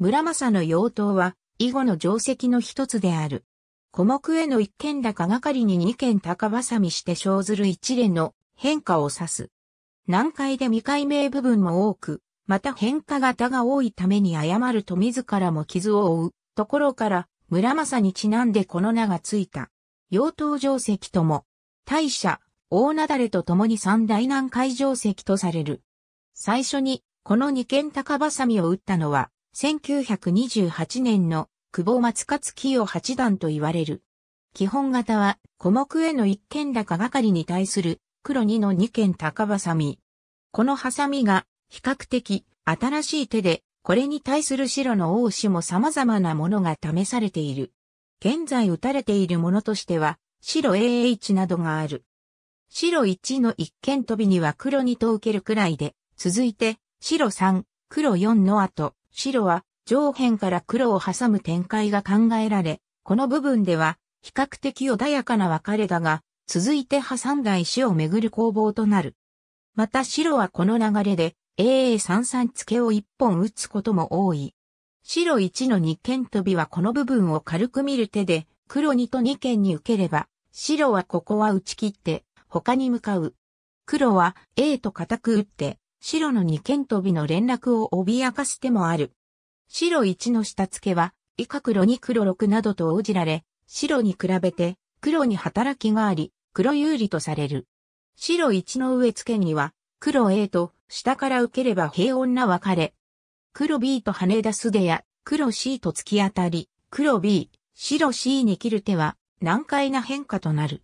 村政の妖刀は、以後の定石の一つである。古木への一件高がかりに二件高ばさみして生ずる一連の変化を指す。難解で未解明部分も多く、また変化型が多いために誤ると自らも傷を負うところから村政にちなんでこの名がついた。妖刀定石とも、大社、大なだれと共に三大難解定石とされる。最初に、この二件高ばさみを打ったのは、1928年の久保松勝清八段と言われる。基本型は、小目への一軒高がかりに対する黒2の二軒高ハサこのハサミが比較的新しい手で、これに対する白の王子も様々なものが試されている。現在打たれているものとしては、白 AH などがある。白1の一軒飛びには黒2と受けるくらいで、続いて、白3、黒4の後、白は上辺から黒を挟む展開が考えられ、この部分では比較的穏やかな別れだが、続いて挟んだ石をめぐる攻防となる。また白はこの流れで AA33 付けを一本打つことも多い。白1の二間飛びはこの部分を軽く見る手で、黒2と二間に受ければ、白はここは打ち切って、他に向かう。黒は A と固く打って、白の二間飛びの連絡を脅かす手もある。白1の下付けは、以下黒2黒6などと応じられ、白に比べて、黒に働きがあり、黒有利とされる。白1の上付けには、黒 A と下から受ければ平穏な別れ。黒 B と跳ね出す出や、黒 C と突き当たり、黒 B、白 C に切る手は難解な変化となる。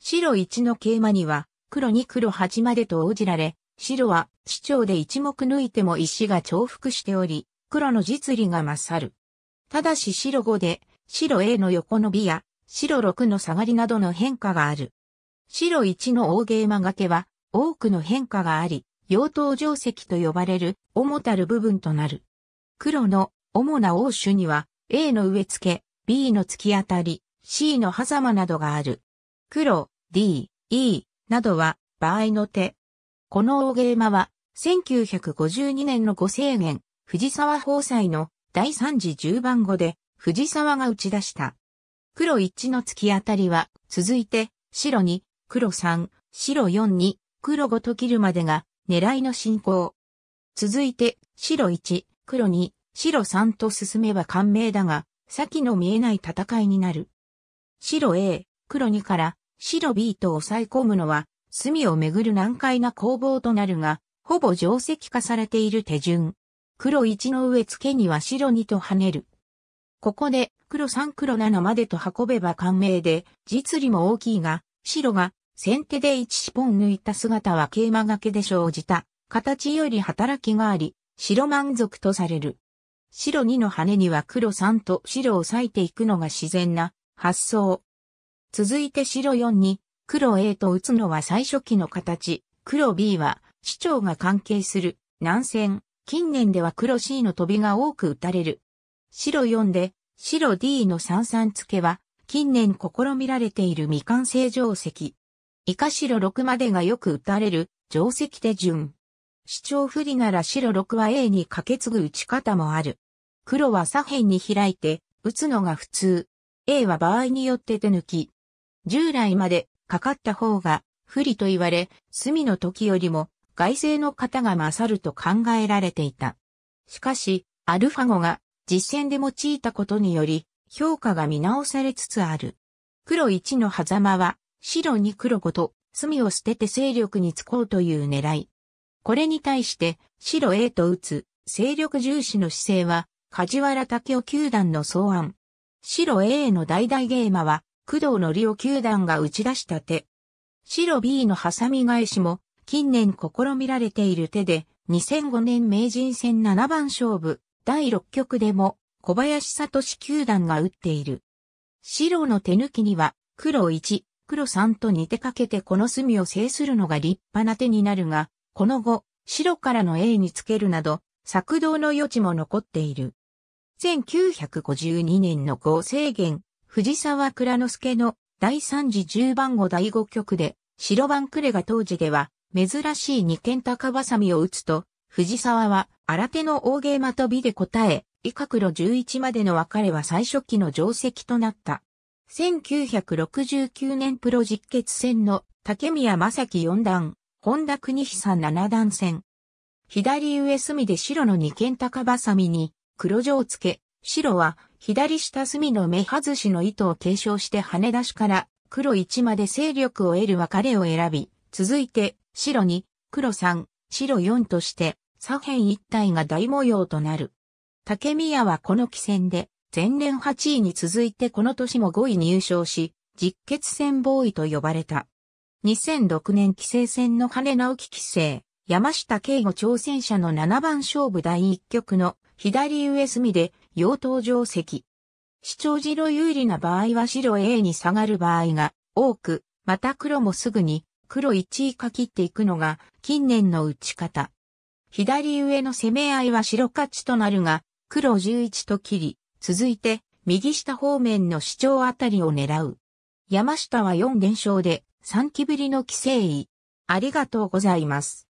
白1の桂馬には、黒2黒8までと応じられ、白は、市長で一目抜いても石が重複しており、黒の実利が勝る。ただし白5で、白 A の横伸びや、白6の下がりなどの変化がある。白1の大ゲーマがけは、多くの変化があり、妖刀定石と呼ばれる、主たる部分となる。黒の主な王種には、A の植え付け、B の突き当たり、C の狭間などがある。黒、D、E などは、場合の手、この大ゲーマは、1952年の五制限、藤沢放祭の第3次10番後で、藤沢が打ち出した。黒1の突き当たりは、続いて、白2、黒3、白4に、黒5と切るまでが、狙いの進行。続いて、白1、黒2、白3と進めば完明だが、先の見えない戦いになる。白 A、黒2から白 B と抑え込むのは隅をめぐる難解な攻防となるが、ほぼ定石化されている手順。黒1の上付けには白2と跳ねる。ここで黒3黒7までと運べば完明で、実利も大きいが、白が先手で1シポン抜いた姿は桂馬掛けで生じた、形より働きがあり、白満足とされる。白2の羽には黒3と白を裂いていくのが自然な発想。続いて白4に黒 A と打つのは最初期の形。黒 B は、市長が関係する、南線。近年では黒 C の飛びが多く打たれる。白4で、白 D の三々付けは、近年試みられている未完成定石。以下白6までがよく打たれる、定石手順。市長不利なら白6は A に駆け継ぐ打ち方もある。黒は左辺に開いて、打つのが普通。A は場合によって手抜き、従来までかかった方が不利と言われ、隅の時よりも外勢の方が勝ると考えられていた。しかし、アルファ5が実戦で用いたことにより、評価が見直されつつある。黒1の狭間は、白2黒5と、隅を捨てて勢力に就こうという狙い。これに対して、白 A と打つ、勢力重視の姿勢は、梶原武雄球団の草案。白 A の代々ゲーマは、工藤則夫球団が打ち出した手。白 B の挟み返しも近年試みられている手で2005年名人戦7番勝負第6局でも小林里志球団が打っている。白の手抜きには黒1、黒3と似てかけてこの隅を制するのが立派な手になるが、この後、白からの A につけるなど、作動の余地も残っている。1952年の5制限、藤沢倉之助の第3次10番後第5局で、白番れが当時では、珍しい二軒高バサミを打つと、藤沢は新手の大ゲーマとびで答え、以下黒11までの別れは最初期の定石となった。1969年プロ実決戦の竹宮正樹四段、本田国久七段戦。左上隅で白の二軒高バサミに黒状付け、白は左下隅の目外しの糸を継承して羽出しから黒1まで勢力を得る別れを選び、続いて白2、黒3、白4として左辺一帯が大模様となる。竹宮はこの棋戦で前年8位に続いてこの年も5位入賞し、実決戦ボーイと呼ばれた。2006年棋聖戦の羽直樹棋聖、山下敬吾挑戦者の7番勝負第1局の左上隅で用途定石。視聴白有利な場合は白 A に下がる場合が多く、また黒もすぐに黒1位か切っていくのが近年の打ち方。左上の攻め合いは白勝ちとなるが、黒11と切り、続いて右下方面の主張あたりを狙う。山下は4連勝で3期ぶりの規制位。ありがとうございます。